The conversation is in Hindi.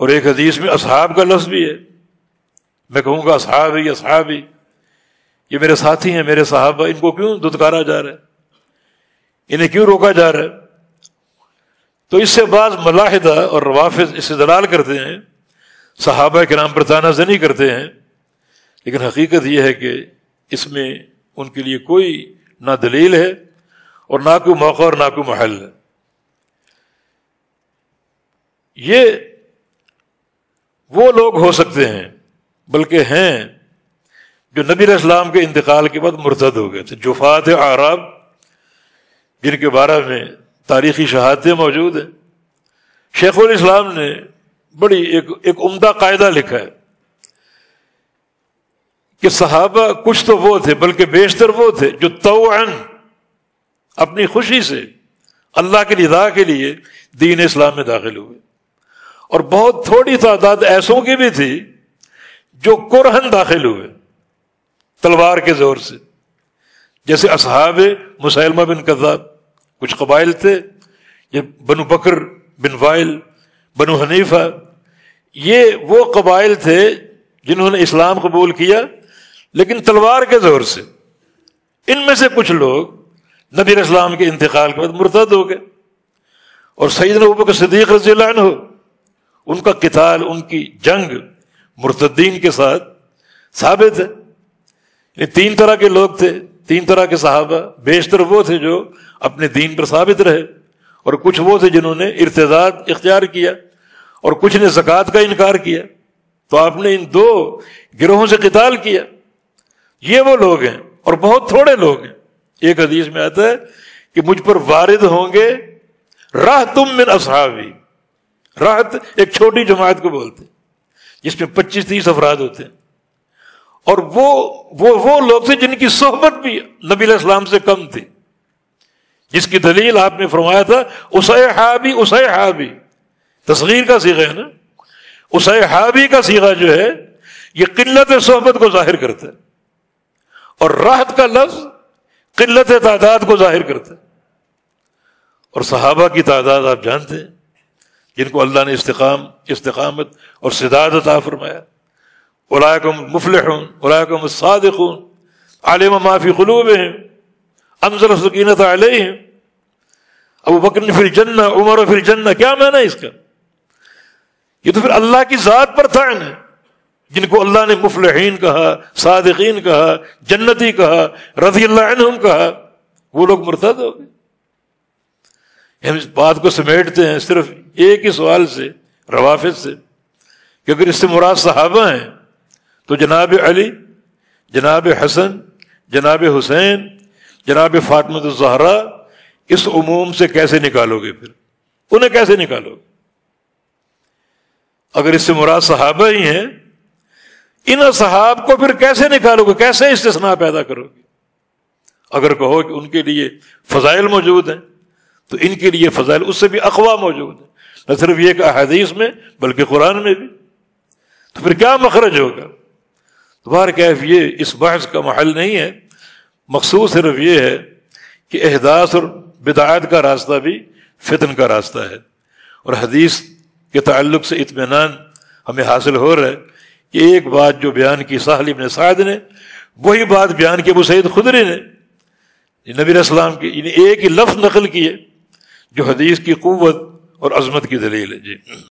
और एक हदीस में असहाब का लफ्ज भी है मैं कहूंगा असहाब ही असहाब ही ये मेरे साथी हैं मेरे साहब इनको क्यों दुदकारा जा रहा है इन्हें क्यों रोका जा रहा है तो इससे बाज मलाहिदा और रवाफ़ इससे दलाल करते हैं सहाबा के नाम पर ताना जनी करते हैं लेकिन हकीकत यह है कि इसमें उनके लिए कोई ना दलील है और ना कोई मौका और ना कोई महल है ये वो लोग हो सकते हैं बल्कि हैं जो नबी इस्लाम के इंतकाल के बाद मुर्तद हो गए थे जुफात आराब जिनके बारे में तारीखी शहादतें मौजूद हैं शेखुल इस्लाम ने बड़ी एक एक उम्दा कायदा लिखा है कि सहाबा कुछ तो वो थे बल्कि बेशतर वो थे जो तोन अपनी खुशी से अल्लाह की निदा के लिए दीन इस्लाम में दाखिल हुए और बहुत थोड़ी तादाद ऐसों की भी थी जो कुरहन दाखिल हुए तलवार के जोर से जैसे असहाब मुसैलमा बिन कजाब कुछ कबाइल थे ये बनु बकर बिन वाइल बनु हनीफा ये वो कबाइल थे जिन्होंने इस्लाम कबूल किया लेकिन तलवार के जोर से इनमें से कुछ लोग नबी इस्लाम के इंतकाल के बाद मुर्तद हो गए और सईद के सदीक रजील हो उनका किताल उनकी जंग मुर्तद्दीन के साथ साबित है तीन तरह के लोग थे तीन तरह के साहबा बेशतर वो थे जो अपने दीन पर साबित रहे और कुछ वो थे जिन्होंने इर्तजाद इख्तियार किया और कुछ ने जक़ात का इनकार किया तो आपने इन दो गिरोहों से किताल किया ये वो लोग हैं और बहुत थोड़े लोग हैं एक हदीस में आता है कि मुझ पर वारिद होंगे राह तुम मिन असहाबी राहत एक छोटी जमात को बोलते जिसमें पच्चीस तीस अफराद होते हैं और वो वो वो लोग थे जिनकी सोहबत भी नबी इस्लाम से कम थी जिसकी दलील आपने फरमाया था उसे हाबी उसे हाबी तस्वीर का सीखा है ना उसे हाबी का सीगा जो है ये किल्लत सोहबत को जाहिर करता है और राहत का लफ्ज किल्लत तादाद को जाहिर करता है और सहाबा की तादाद आप जानते हैं जिनको अल्लाह ने इस्तेकाम इस्तकामत और सिदात अता फरमाया उलाकम मुफलहून उलाकम सादून आलिम माफ़ी गलूब हैं अमजर सकीनत आलिम अबू बकर फिर जन्ना उमर फिर जन्ना क्या माना इसका ये तो फिर अल्लाह की ज़ात पर तान है जिनको अल्लाह ने मुफलहीन कहा सादकीन कहा जन्नती कहा रजी अल्लाह कहा वो लोग मुर्तद हो गए हम इस बात को समेटते हैं सिर्फ एक ही सवाल से रवाफिज से कि अगर इससे मुराद साहबा हैं तो जनाब अली जनाब हसन जनाब हुसैन जनाब फातमत तो जहरा इस उमूम से कैसे निकालोगे फिर उन्हें कैसे निकालोगे अगर इससे मुराद साहबा ही हैं इन साहब को फिर कैसे निकालोगे कैसे इस्तना पैदा करोगे अगर कहो कि उनके लिए फजाइल मौजूद हैं तो इनके लिए फजाइल उससे भी अखवा मौजूद है न सिर्फ ये कहा हदीस में बल्कि कुरान में भी तो फिर क्या मखरज होगा दोबार तो कैफ ये इस बहस का महल नहीं है मखसूस सिर्फ ये है कि एहदास और बिदात का रास्ता भी फितन का रास्ता है और हदीस के ताल्लुक से इतमान हमें हासिल हो रहा है कि एक बात जो बयान की साहल में साद ने वही बात बयान की अबू सैद खुदरी ने नबी असलाम की इन्हें एक ही लफ्ज़ नकल किए जो हदीस की कुत और अजमत की दलील है जी